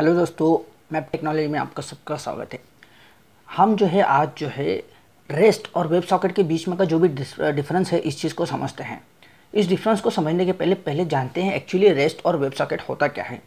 hello दोस्तों map technology में आपका सबका स्वागत है हम जो है आज जो है रेस्ट और वेब सॉकेट के बीच में का जो भी डिफरेंस है इस चीज़ को समझते हैं इस डिफरेंस को समझने के पहले पहले जानते हैं एक्चुअली रेस्ट और वेब सॉकेट होता क्या है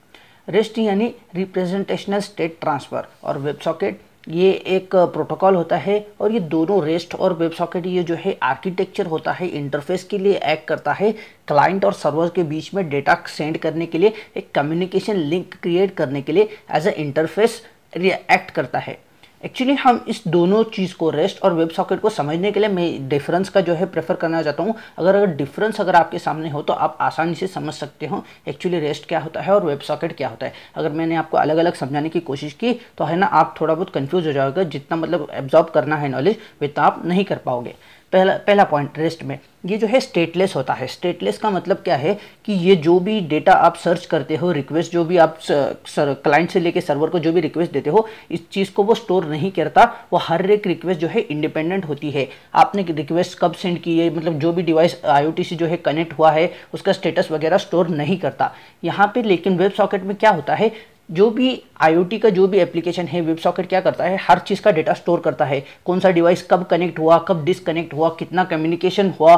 रेस्ट यानी रिप्रेजेंटेशनल स्टेट ट्रांसफ़र और वेब सॉकेट ये एक प्रोटोकॉल होता है और ये दोनों रेस्ट और वेब सॉकेट ये जो है आर्किटेक्चर होता है इंटरफेस के लिए एक्ट करता है क्लाइंट और सर्वर के बीच में डेटा सेंड करने के लिए एक कम्युनिकेशन लिंक क्रिएट करने के लिए एज अ इंटरफेस एक्ट करता है एक्चुअली हम इस दोनों चीज़ को रेस्ट और वेब सॉकेट को समझने के लिए मैं डिफरेंस का जो है प्रेफर करना चाहता हूँ अगर अगर डिफरेंस अगर आपके सामने हो तो आप आसानी से समझ सकते हो एक्चुअली रेस्ट क्या होता है और वेब सॉकेट क्या होता है अगर मैंने आपको अलग अलग समझाने की कोशिश की तो है ना आप थोड़ा बहुत कन्फ्यूज़ हो जाओगे जितना मतलब एब्जॉर्ब करना है नॉलेज उतना आप नहीं कर पाओगे पहला पहला पॉइंट रेस्ट में ये जो है स्टेटलेस होता है स्टेटलेस का मतलब क्या है कि ये जो भी डेटा आप सर्च करते हो रिक्वेस्ट जो भी आप क्लाइंट से लेके सर्वर को जो भी रिक्वेस्ट देते हो इस चीज़ को वो स्टोर नहीं करता वो हर एक रिक्वेस्ट जो है इंडिपेंडेंट होती है आपने रिक्वेस्ट कब सेंड की है मतलब जो भी डिवाइस आई से जो है कनेक्ट हुआ है उसका स्टेटस वगैरह स्टोर नहीं करता यहाँ पर लेकिन वेब सॉकेट में क्या होता है जो भी आई का जो भी एप्लीकेशन है वेब सॉकेट क्या करता है हर चीज़ का डेटा स्टोर करता है कौन सा डिवाइस कब कनेक्ट हुआ कब डिसकनेक्ट हुआ कितना कम्युनिकेशन हुआ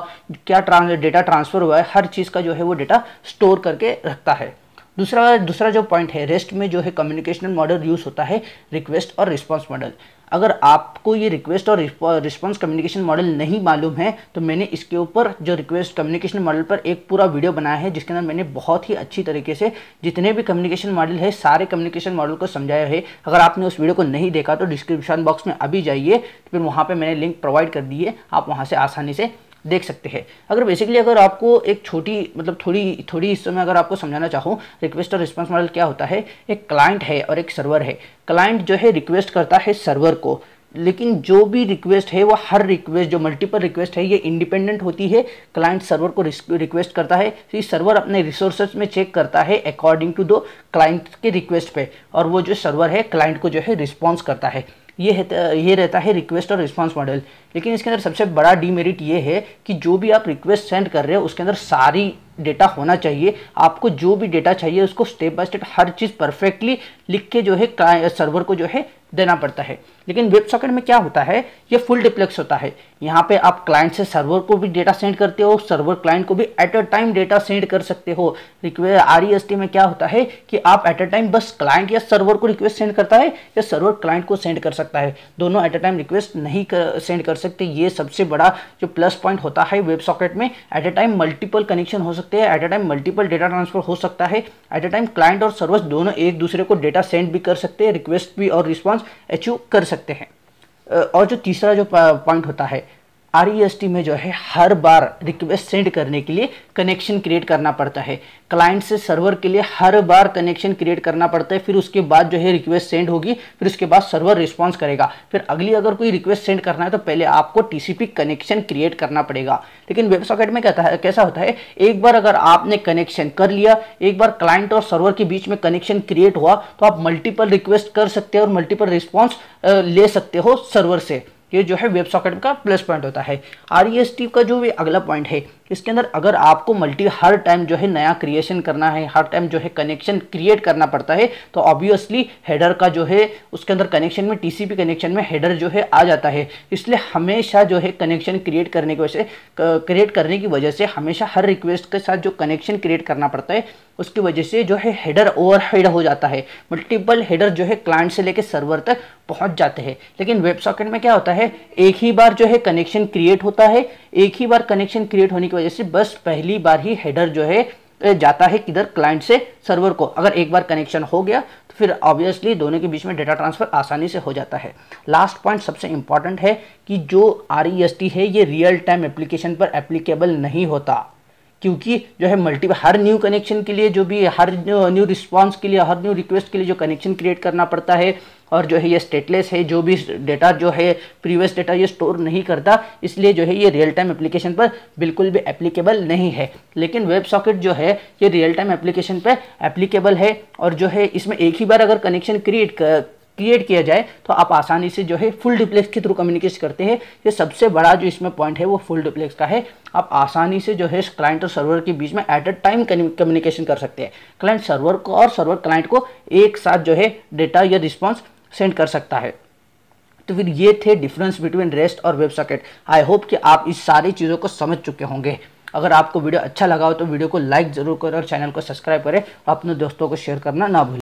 क्या ट्रांस डेटा ट्रांसफ़र हुआ है हर चीज़ का जो है वो डेटा स्टोर करके रखता है दूसरा दूसरा जो पॉइंट है रेस्ट में जो है कम्युनिकेशनल मॉडल यूज़ होता है रिक्वेस्ट और रिस्पॉन्स मॉडल अगर आपको ये रिक्वेस्ट और रिस्पॉन्स कम्युनिकेशन मॉडल नहीं मालूम है तो मैंने इसके ऊपर जो रिक्वेस्ट कम्युनिकेशन मॉडल पर एक पूरा वीडियो बनाया है जिसके अंदर मैंने बहुत ही अच्छी तरीके से जितने भी कम्युनिकेशन मॉडल है सारे कम्युनिकेशन मॉडल को समझाया है अगर आपने उस वीडियो को नहीं देखा तो डिस्क्रिप्शन बॉक्स में अभी जाइए तो फिर वहाँ पर मैंने लिंक प्रोवाइड कर दिए आप वहाँ से आसानी से देख सकते हैं अगर बेसिकली अगर आपको एक छोटी मतलब थोड़ी थोड़ी इस समय अगर आपको समझाना चाहूँ रिक्वेस्ट और रिस्पॉन्स मॉडल क्या होता है एक क्लाइंट है और एक सर्वर है क्लाइंट जो है रिक्वेस्ट करता है सर्वर को लेकिन जो भी रिक्वेस्ट है वो हर रिक्वेस्ट जो मल्टीपल रिक्वेस्ट है ये इंडिपेंडेंट होती है क्लाइंट सर्वर को रिक्वेस्ट करता है फिर तो सर्वर अपने रिसोर्सेज में चेक करता है अकॉर्डिंग टू दो क्लाइंट के रिक्वेस्ट पे और वो जो सर्वर है क्लाइंट को जो है रिस्पॉन्स करता है ये है ये रहता है रिक्वेस्ट और रिस्पांस मॉडल लेकिन इसके अंदर सबसे बड़ा डीमेरिट ये है कि जो भी आप रिक्वेस्ट सेंड कर रहे हो उसके अंदर सारी डेटा होना चाहिए आपको जो भी डेटा चाहिए उसको स्टेप बाय स्टेप हर चीज़ परफेक्टली लिख के जो है सर्वर को जो है देना पड़ता है लेकिन वेब सॉकेट में क्या होता है ये फुल डिप्लेक्स होता है यहाँ पे आप क्लाइंट से सर्वर को भी डेटा सेंड करते हो सर्वर क्लाइंट को भी at a time data send कर सकते हो रिक्वेस्ट आर e में क्या होता है कि आप एट अ टाइम बस क्लाइंट या सर्वर को रिक्वेस्ट सेंड करता है या सर्वर क्लाइंट को सेंड कर सकता है दोनों एट अ टाइम रिक्वेस्ट नहीं कर सेंड कर सकते ये सबसे बड़ा जो प्लस पॉइंट होता है वेब सॉकेट में at a time multiple connection हो सकते हैं at a time multiple data transfer हो सकता है एट अ टाइम क्लाइंट और सर्वर दोनों एक दूसरे को डेटा सेंड भी कर सकते हैं रिक्वेस्ट भी और रिस्पॉन्स अचीव कर सकते हैं और जो तीसरा जो पॉइंट होता है आर e में जो है हर बार रिक्वेस्ट सेंड करने के लिए कनेक्शन क्रिएट करना पड़ता है क्लाइंट से सर्वर के लिए हर बार कनेक्शन क्रिएट करना पड़ता है फिर उसके बाद जो है रिक्वेस्ट सेंड होगी फिर उसके बाद सर्वर रिस्पॉन्स करेगा फिर अगली अगर कोई रिक्वेस्ट सेंड करना है तो पहले आपको टीसीपी कनेक्शन क्रिएट करना पड़ेगा लेकिन वेब में कहता है कैसा होता है एक बार अगर आपने कनेक्शन कर लिया एक बार क्लाइंट और सर्वर के बीच में कनेक्शन क्रिएट हुआ तो आप मल्टीपल रिक्वेस्ट कर सकते हो और मल्टीपल रिस्पॉन्स ले सकते हो सर्वर से ये जो है वेब सॉकेट का प्लस पॉइंट होता है आर e का जो भी अगला पॉइंट है इसके अंदर अगर आपको मल्टी हर टाइम जो है नया क्रिएशन करना है हर टाइम जो है कनेक्शन क्रिएट करना पड़ता है तो ऑब्वियसली हेडर का जो है उसके अंदर कनेक्शन में टीसीपी कनेक्शन में हेडर जो है आ जाता है इसलिए हमेशा जो है कनेक्शन क्रिएट करने की वजह से क्रिएट करने की वजह से हमेशा हर रिक्वेस्ट के साथ जो कनेक्शन क्रिएट करना पड़ता है उसकी वजह से जो है हेडर हेड हो जाता है मल्टीपल हेडर जो है क्लाइंट से लेकर सर्वर तक पहुंच जाते हैं लेकिन वेब सॉकेट में क्या होता है एक ही बार जो है कनेक्शन क्रिएट होता है एक ही बार कनेक्शन क्रिएट होने की वजह से बस पहली बार ही हेडर जो है जाता है किधर क्लाइंट से सर्वर को अगर एक बार कनेक्शन हो गया तो फिर ऑब्वियसली दोनों के बीच में डेटा ट्रांसफर आसानी से हो जाता है लास्ट पॉइंट सबसे इंपॉर्टेंट है कि जो आर e है ये रियल टाइम एप्लीकेशन पर एप्लीकेबल नहीं होता क्योंकि जो है मल्टी हर न्यू कनेक्शन के लिए जो भी हर न्यू रिस्पांस के लिए हर न्यू रिक्वेस्ट के लिए जो कनेक्शन क्रिएट करना पड़ता है और जो है ये स्टेटलेस है जो भी डेटा जो है प्रीवियस डेटा ये स्टोर नहीं करता इसलिए जो है ये रियल टाइम एप्लीकेशन पर बिल्कुल भी एप्लीकेबल नहीं है लेकिन वेब सॉकेट जो है ये रियल टाइम एप्लीकेशन पर एप्लीकेबल है और जो है इसमें एक ही बार अगर कनेक्शन क्रिएट क्रिएट किया जाए तो आप आसानी से जो है फुल डिप्लेक्स के थ्रू कम्युनिकेट करते हैं ये सबसे बड़ा जो इसमें पॉइंट है वो फुल डिप्लेक्स का है आप आसानी से जो है क्लाइंट और सर्वर के बीच में एट अ टाइम कम्युनिकेशन कर सकते हैं क्लाइंट सर्वर को और सर्वर क्लाइंट को एक साथ जो है डेटा या रिस्पॉन्स सेंड कर सकता है तो फिर ये थे डिफरेंस बिटवीन रेस्ट और वेब सॉकेट आई होप कि आप इस सारी चीज़ों को समझ चुके होंगे अगर आपको वीडियो अच्छा लगा हो तो वीडियो को लाइक जरूर करें और चैनल को सब्सक्राइब करें और अपने दोस्तों को शेयर करना ना भूलें